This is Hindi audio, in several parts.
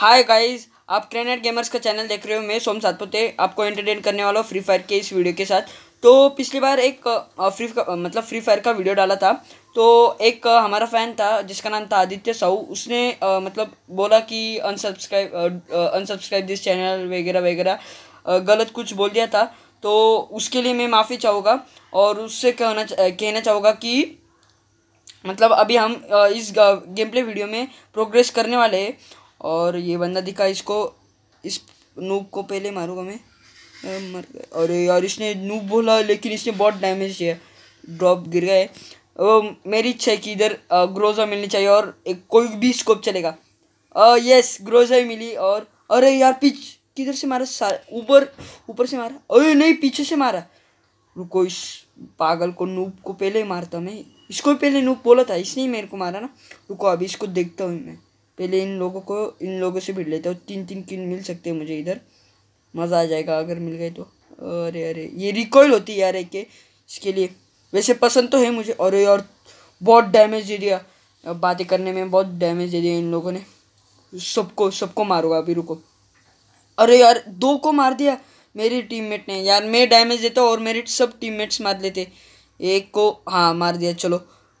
हाय गाइस आप ट्रेनर गेमर्स का चैनल देख रहे हो मैं सोम सातपुते आपको एंटरटेन करने वाला हूँ फ्री फायर के इस वीडियो के साथ तो पिछली बार एक फ्री मतलब फ्री फायर का वीडियो डाला था तो एक हमारा फ़ैन था जिसका नाम था आदित्य साहू उसने आ, मतलब बोला कि अनसब्सक्राइब अनसब्सक्राइब दिस चैनल वगैरह वगैरह गलत कुछ बोल दिया था तो उसके लिए मैं माफ़ी चाहूँगा और उससे कहना कहना चाहूँगा कि मतलब अभी हम इस गेम प्ले वीडियो में प्रोग्रेस करने वाले हैं और ये बंदा दिखा इसको इस नूब को पहले मारूंगा मैं मर गया अरे यार इसने नूब बोला लेकिन इसने बहुत डैमेज किया ड्रॉप गिर गए वो मेरी इच्छा है कि इधर ग्रोजा मिलनी चाहिए और एक कोई भी स्कोप चलेगा आ, यस ग्रोजा ही मिली और अरे यार पिच किधर से मारा ऊपर ऊपर से मारा अरे नहीं पीछे से मारा रुको इस पागल को नूप को पहले ही मारता मैं इसको पहले नूप बोला था इसने ही मेरे को मारा ना रुको अभी इसको देखता हूँ मैं पहले इन लोगों को इन लोगों से भिड़ लेता हूँ तीन तीन किल मिल सकते हैं मुझे इधर मज़ा आ जाएगा अगर मिल गए तो अरे अरे ये रिकॉयल होती है यार एक इसके लिए वैसे पसंद तो है मुझे और यार बहुत डैमेज दे दिया बातें करने में बहुत डैमेज दे दिया इन लोगों ने सबको सबको मारूंगा अभी रुको अरे यार दो को मार दिया मेरी टीममेट ने यार मैं डैमेज देता और मेरे सब टीममेट्स मार लेते एक को हाँ मार दिया चलो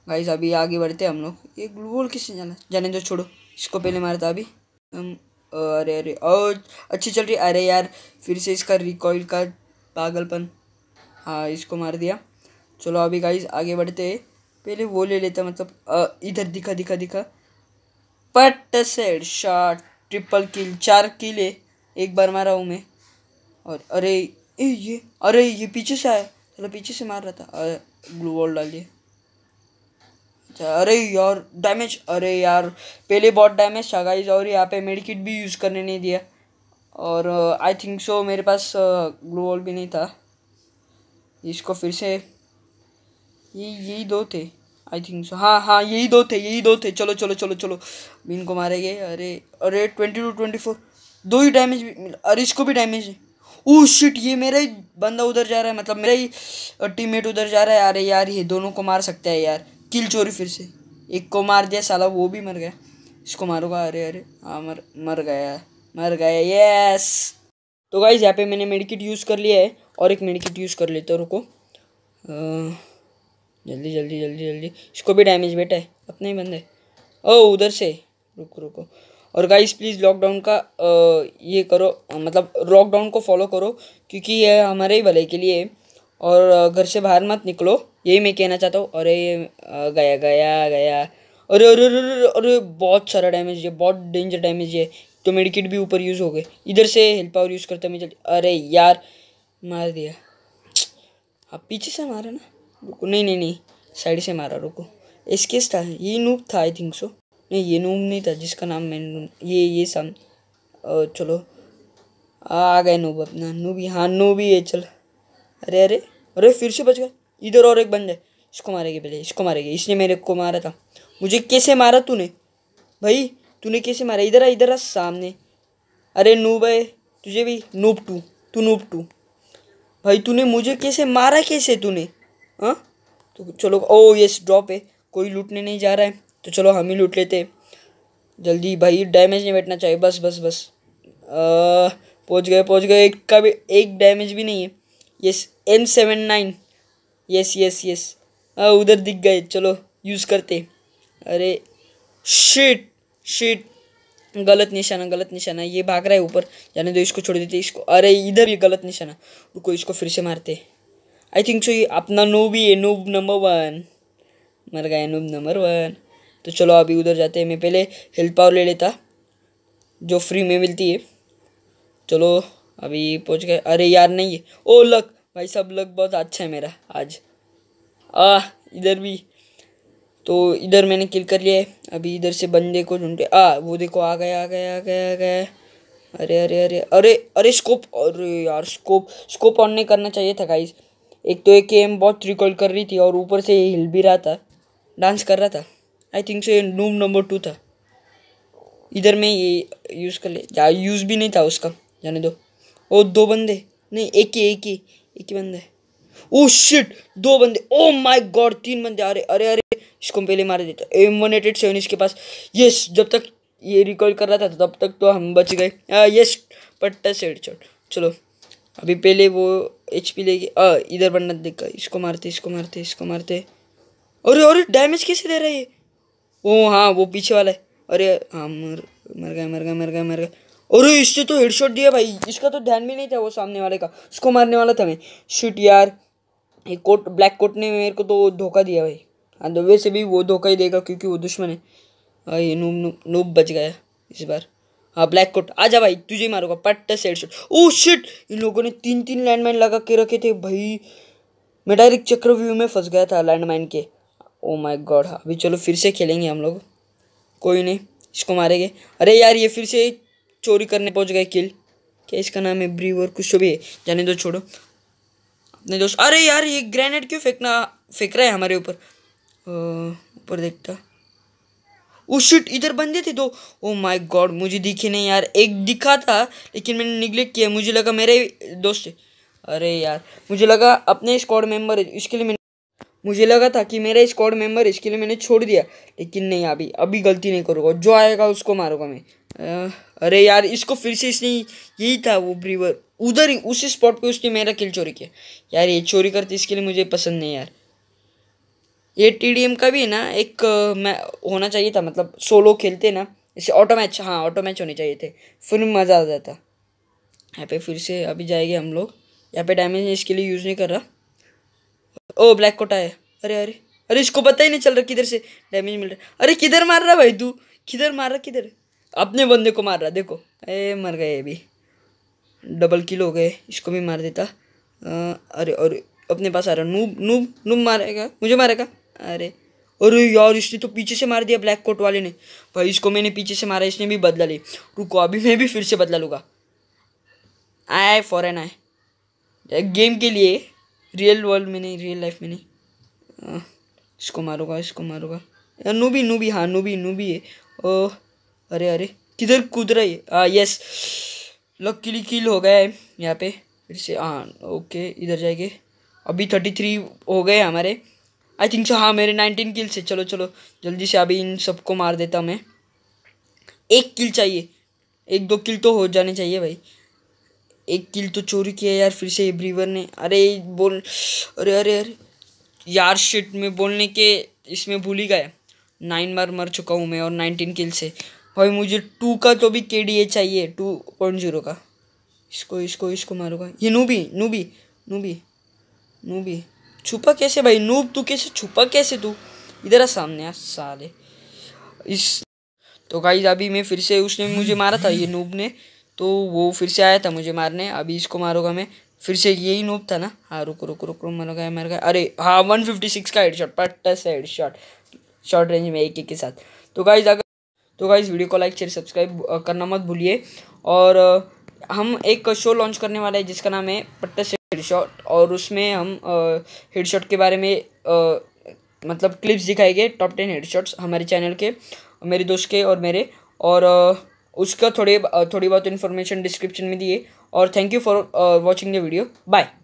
भाई अभी आगे बढ़ते हम लोग ये ग्लू वॉल किसने जाना जाने दो छोड़ो इसको पहले मारा था अभी अरे अरे और अच्छी चल रही अरे यार फिर से इसका रिकॉइल का पागलपन हाँ इसको मार दिया चलो अभी गाइज आगे बढ़ते पहले वो ले लेता मतलब इधर दिखा दिखा दिखा पट सेड शॉट ट्रिपल किल चार किले एक बार मारा हूँ मैं और अरे ए, ये अरे ये पीछे से आया चलो पीछे से मार रहा था ग्लू वॉल डाल दिया अच्छा अरे यार डैमेज अरे यार पहले बहुत डैमेज था गाइज और यहाँ पे मेडिकिट भी यूज़ करने नहीं दिया और आई थिंक सो मेरे पास ग्लू uh, भी नहीं था इसको फिर से ये यही दो थे आई थिंक सो हाँ हाँ यही दो थे यही दो थे चलो चलो चलो चलो इनको मारेंगे अरे अरे ट्वेंटी टू ट्वेंटी फोर दो ही डैमेज भी मिला अरे इसको भी डैमेज है ओ oh, शिट ये मेरा ही बंदा उधर जा रहा है मतलब मेरा ही टीममेट uh, उधर जा रहा है अरे यार ये दोनों को मार सकते हैं यार किल चोरी फिर से एक को मार दिया साला वो भी मर गया इसको मारूंगा अरे अरे हाँ मर मर गया मर गया यस तो गाइज यहाँ पे मैंने मेडिकिट यूज़ कर लिया है और एक मेडिकिट यूज़ कर लेता तो रुको जल्दी जल्दी जल्दी जल्दी इसको भी डैमेज बेटा है अपने ही बंदे ओ उधर से रुको रुको और गाइज प्लीज़ लॉकडाउन का आ, ये करो मतलब लॉकडाउन को फॉलो करो क्योंकि ये हमारे ही भले के लिए है और घर से बाहर मत निकलो यही मैं कहना चाहता हूँ अरे गया गया गया अरे अरे अरे अरे, अरे बहुत सारा डैमेज है बहुत डेंजर डैमेज है तो मेडिकिट भी ऊपर यूज़ हो गए इधर से हेल्प पावर यूज़ करता मैं अरे यार मार दिया आप पीछे से मारा ना रुको नहीं नहीं नहीं साइड से मारा रुको केस था ये नूब था आई थिंक सो नहीं ये नूब नहीं था जिसका नाम मैंने ये ये सम चलो आ गए नूब अपना नूब हाँ नूब ही है चल अरे अरे अरे फिर से बच गया इधर और एक बंदा है इसको मारेगी पहले इसको मारेगी इसने मेरे को मारा था मुझे कैसे मारा तूने भाई तूने कैसे मारा इधर आ इधर आ सामने अरे नूब है तुझे भी नूब टू तू नूब टू भाई तूने मुझे कैसे मारा कैसे तूने हाँ तो चलो ओ यस ड्रॉप है कोई लूटने नहीं जा रहा है तो चलो हम ही लूट लेते हैं जल्दी भाई डैमेज नहीं बैठना चाहिए बस बस बस पहुंच गए पहुंच गए एक का भी एक डैमेज भी नहीं है yes M seven nine yes yes yes हाँ उधर दिख गए चलो यूज़ करते अरे शीट शीट गलत निशाना गलत निशाना ये भाग रहा है ऊपर जाने दो तो इसको छोड़ देते इसको अरे इधर ये गलत निशाना रुको इसको फिर से मारते आई थिंक सो ये अपना नूब ही है नूब नंबर वन मर गए नूब नंबर वन तो चलो अभी उधर जाते हैं मैं पहले हेल्थ पावर ले लेता जो फ्री में मिलती है चलो अभी पहुंच गए अरे यार नहीं ओ लक भाई सब लक बहुत अच्छा है मेरा आज आ इधर भी तो इधर मैंने किल कर लिया है अभी इधर से बंदे को ढूंढे आ वो देखो आ गया आ गया आ गया आ गया अरे अरे अरे अरे अरे स्कोप अरे यार स्कोप स्कोप ऑन नहीं करना चाहिए था गाइस एक तो एक एम बहुत रिकॉल कर रही थी और ऊपर से हिल भी रहा था डांस कर रहा था आई थिंक से नूम नंबर टू था इधर मैं ये यूज़ कर ले यूज़ भी नहीं था उसका जाने दो ओ दो बंदे नहीं एक ही एक ही एक ही बंदा है ओ oh, शिट दो बंदे ओ माय गॉड तीन बंदे अरे अरे अरे इसको पहले मार देता M one eight eight seven इसके पास यस जब तक ये रिकॉल कर रहा था तब तक तो हम बच गए यस हाँ, पट्टा सेट शॉट चलो अभी पहले वो एच पी लेके इधर बनना देखा इसको मारते इसको मारते इसको मारते अरे अरे डैमेज कैसे दे रहा है ओ oh, हाँ वो पीछे वाला है अरे हाँ मर मर गए मर गए मर गए मर गए और इससे तो हेडशॉट दिया भाई इसका तो ध्यान भी नहीं था वो सामने वाले का उसको मारने वाला था मैं शिट यार ये कोट ब्लैक कोट ने मेरे को तो धोखा दिया भाई हाँ तो वैसे भी वो धोखा ही देगा क्योंकि वो दुश्मन है ये नूब नूब बच गया इस बार हाँ ब्लैक कोट आ जा भाई तुझे ही मारूंगा पट्ट से हेडशॉट ओ शिट इन लोगों ने तीन तीन लैंडमाइन लगा के रखे थे भाई मैं डायरेक्ट चक्रव्यूह में फंस गया था लैंडमाइन के ओ माय गॉड अभी चलो फिर से खेलेंगे हम लोग कोई नहीं इसको मारेंगे अरे यार ये फिर से चोरी करने पहुंच गए किल क्या इसका नाम है ब्रीवर कुछ तो भी है जाने दो छोड़ो अपने दोस्त अरे यार ये ग्रेनेड क्यों फेंकना फेंक रहा है हमारे ऊपर ऊपर देखता ओ शिट इधर बंदे थे दो ओ माय गॉड मुझे दिखे नहीं यार एक दिखा था लेकिन मैंने निगलेक्ट किया मुझे लगा मेरे दोस्त अरे यार मुझे लगा अपने स्क्वाड मेंबर इसके लिए मैंने मुझे लगा था कि मेरा स्क्वाड मेंबर इसके लिए मैंने छोड़ दिया लेकिन नहीं अभी अभी गलती नहीं करूँगा जो आएगा उसको मारूंगा मैं अरे यार इसको फिर से इसने यही था वो ब्रीवर उधर ही उसी स्पॉट पे उसने मेरा किल चोरी किया यार ये चोरी करते इसके लिए मुझे पसंद नहीं यार ये टी का भी ना एक मैं होना चाहिए था मतलब सोलो खेलते ना इसे ऑटो मैच हाँ ऑटो मैच होने चाहिए थे फिर मज़ा आ जाता यहाँ पे फिर से अभी जाएंगे हम लोग यहाँ पे डैमेज इसके लिए यूज़ नहीं कर रहा ओ ब्लैक कोटा है अरे अरे अरे इसको पता ही नहीं चल रहा किधर से डैमेज मिल रहा अरे किधर मार रहा भाई तू किधर मार रहा किधर अपने बंदे को मार रहा देखो ए मर गए अभी डबल किल हो गए इसको भी मार देता अरे और अपने पास आ रहा नूब नूब नूब मारेगा मुझे मारेगा अरे अरे यार इसने तो पीछे से मार दिया ब्लैक कोट वाले ने भाई इसको मैंने पीछे से मारा इसने भी बदला ली रुको अभी मैं भी फिर से बदला लूँगा आए फॉरन आए गेम के लिए रियल वर्ल्ड में नहीं रियल लाइफ में नहीं इसको मारूंगा इसको मारूंगा नूबी नूबी हाँ नूबी नूबी है ओह अरे अरे किधर कूद रही है यस लकीली किल हो गया है यहाँ पे फिर से हाँ ओके इधर जाएंगे अभी थर्टी थ्री हो गए हमारे आई थिंक सो हाँ मेरे नाइनटीन किल से चलो चलो जल्दी से अभी इन सबको मार देता मैं एक किल चाहिए एक दो किल तो हो जाने चाहिए भाई एक किल तो चोरी किया यार फिर से ब्रीवर ने अरे बोल अरे अरे अरे यार शिट में बोलने के इसमें भूल ही गया नाइन बार मर चुका हूँ मैं और नाइनटीन किल से भाई मुझे टू का तो भी के डी ए चाहिए टू पॉइंट जीरो का इसको इसको इसको मारूंगा ये नूबी नूबी नूबी नूबी छुपा कैसे भाई नूब तू कैसे छुपा कैसे तू इधर आ सामने आ साले इस तो भाई अभी मैं फिर से उसने मुझे मारा था ये नूब ने तो वो फिर से आया था मुझे मारने अभी इसको मारूंगा मैं फिर से यही नूब था ना हाँ रुको रुको रुको रुक मर गया मर गया अरे हाँ वन फिफ्टी सिक्स का हेड शॉट पट्टा से हेड शॉट शॉर्ट रेंज में एक एक के साथ तो गाइज अगर तो गाइज़ वीडियो को लाइक शेयर सब्सक्राइब करना मत भूलिए और हम एक शो लॉन्च करने वाले हैं जिसका नाम है पट्टा से हेडशॉट और उसमें हम हेडशॉट के बारे में आ, मतलब क्लिप्स दिखाएंगे टॉप टेन हेडशॉट्स हमारे चैनल के मेरे दोस्त के और मेरे और उसका थोड़े थोड़ी बहुत इन्फॉर्मेशन डिस्क्रिप्शन में दिए और thank you for watching the video bye